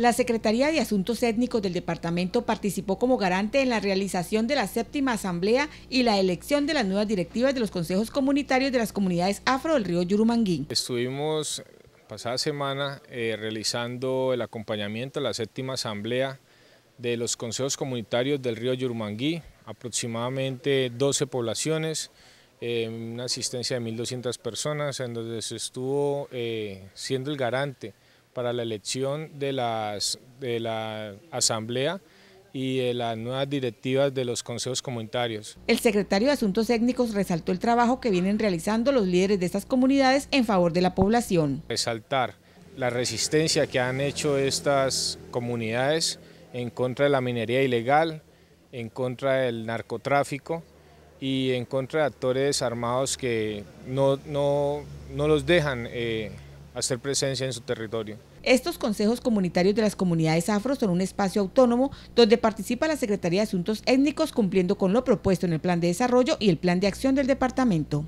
La Secretaría de Asuntos Étnicos del departamento participó como garante en la realización de la séptima asamblea y la elección de las nuevas directivas de los consejos comunitarios de las comunidades afro del río Yurumanguí. Estuvimos pasada semana eh, realizando el acompañamiento a la séptima asamblea de los consejos comunitarios del río Yurumanguí, aproximadamente 12 poblaciones, eh, una asistencia de 1.200 personas, en donde se estuvo eh, siendo el garante para la elección de, las, de la Asamblea y de las nuevas directivas de los consejos comunitarios. El secretario de Asuntos Técnicos resaltó el trabajo que vienen realizando los líderes de estas comunidades en favor de la población. Resaltar la resistencia que han hecho estas comunidades en contra de la minería ilegal, en contra del narcotráfico y en contra de actores armados que no, los dejan eh, hacer presencia en su territorio. Estos consejos comunitarios de las comunidades afro son un espacio autónomo donde participa la Secretaría de Asuntos Étnicos cumpliendo con lo propuesto en el Plan de Desarrollo y el Plan de Acción del Departamento.